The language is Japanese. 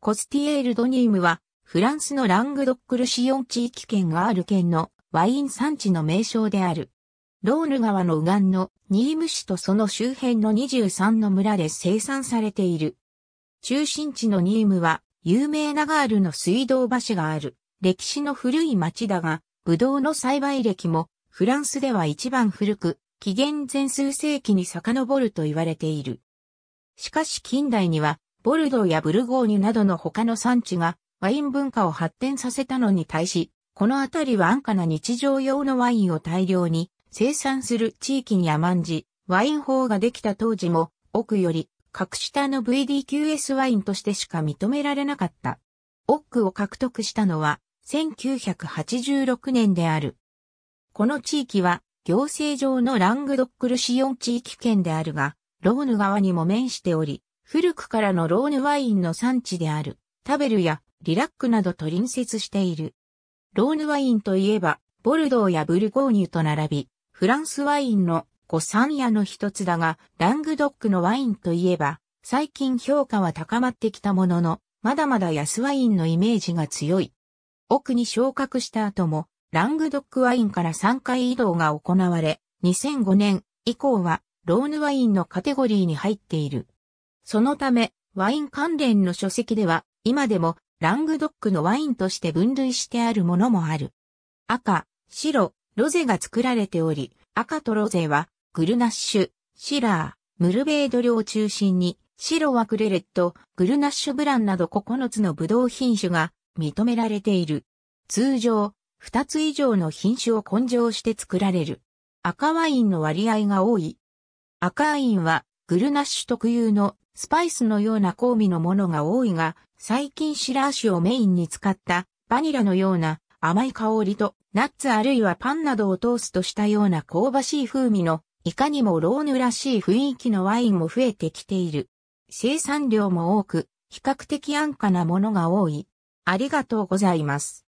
コスティエール・ドニームは、フランスのラングドックルシオン地域圏がある県のワイン産地の名称である。ローヌ川の右岸のニーム市とその周辺の23の村で生産されている。中心地のニームは有名なガールの水道橋がある歴史の古い町だが、ブドウの栽培歴もフランスでは一番古く、紀元前数世紀に遡ると言われている。しかし近代にはボルドーやブルゴーニュなどの他の産地がワイン文化を発展させたのに対し、この辺りは安価な日常用のワインを大量に生産する地域に甘んじ、ワイン法ができた当時も、奥より格下の VDQS ワインとしてしか認められなかった。奥を獲得したのは1986年である。この地域は行政上のラングドックルシオン地域圏であるが、ローヌ川にも面しており、古くからのローヌワインの産地である、タベルやリラックなどと隣接している。ローヌワインといえば、ボルドーやブルゴーニュと並び、フランスワインの五三夜の一つだが、ラングドックのワインといえば、最近評価は高まってきたものの、まだまだ安ワインのイメージが強い。奥に昇格した後も、ラングドックワインから3回移動が行われ、2005年以降はローヌワインのカテゴリーに入っている。そのため、ワイン関連の書籍では、今でもラングドックのワインとして分類してあるものもある。赤、白、ロゼが作られており、赤とロゼは、グルナッシュ、シラー、ムルベード領を中心に、白はクレレット、グルナッシュブランなど9つのブドウ品種が認められている。通常、2つ以上の品種を根性して作られる。赤ワインの割合が多い。赤ワインは、グルナッシュ特有のスパイスのような香味のものが多いが、最近シラー酒をメインに使ったバニラのような甘い香りと、ナッツあるいはパンなどをトーストしたような香ばしい風味の、いかにもローヌらしい雰囲気のワインも増えてきている。生産量も多く、比較的安価なものが多い。ありがとうございます。